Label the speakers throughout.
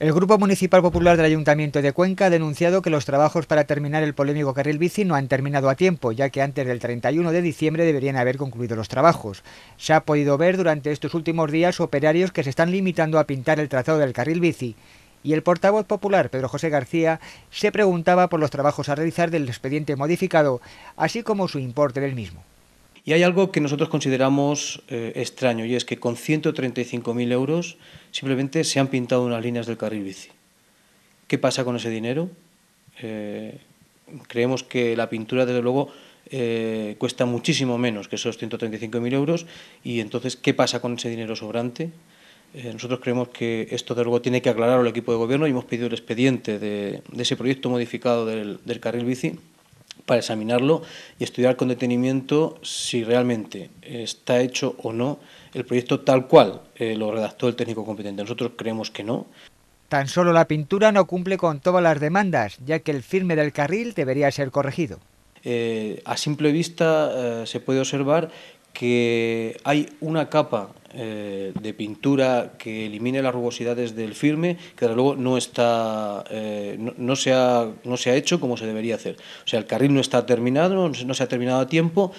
Speaker 1: El Grupo Municipal Popular del Ayuntamiento de Cuenca ha denunciado que los trabajos para terminar el polémico carril bici no han terminado a tiempo, ya que antes del 31 de diciembre deberían haber concluido los trabajos. Se ha podido ver durante estos últimos días operarios que se están limitando a pintar el trazado del carril bici. Y el portavoz popular, Pedro José García, se preguntaba por los trabajos a realizar del expediente modificado, así como su importe del mismo. Y hay algo que nosotros
Speaker 2: consideramos eh, extraño y es que con 135.000 euros simplemente se han pintado unas líneas del carril bici. ¿Qué pasa con ese dinero? Eh, creemos que la pintura, desde luego, eh, cuesta muchísimo menos que esos 135.000 euros y entonces, ¿qué pasa con ese dinero sobrante? nosotros creemos que esto, desde luego, tiene que aclararlo el equipo de gobierno y hemos pedido el expediente de, ese proyecto modificado del carril bici para examinarlo y estudiar con detenimiento si realmente está hecho o no el proyecto tal cual eh, lo redactó el técnico competente. Nosotros creemos
Speaker 1: que no. Tan solo la pintura no cumple con todas las demandas, ya que el firme del carril debería ser corregido.
Speaker 2: Eh, a simple vista eh, se puede observar que hay una capa eh, de pintura que elimine las rugosidades del firme, que desde luego no, está, eh, no, se ha, no se ha hecho como se debería
Speaker 1: hacer. O sea, el carril no está terminado, no se ha terminado a tiempo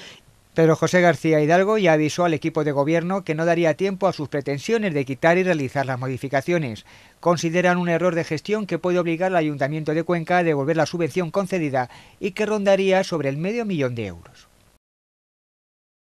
Speaker 1: pero José García Hidalgo ya avisó al equipo de gobierno que no daría tiempo a sus pretensiones de quitar y realizar las modificaciones. Consideran un error de gestión que puede obligar al Ayuntamiento de Cuenca a devolver la subvención concedida y que rondaría sobre el medio millón de euros.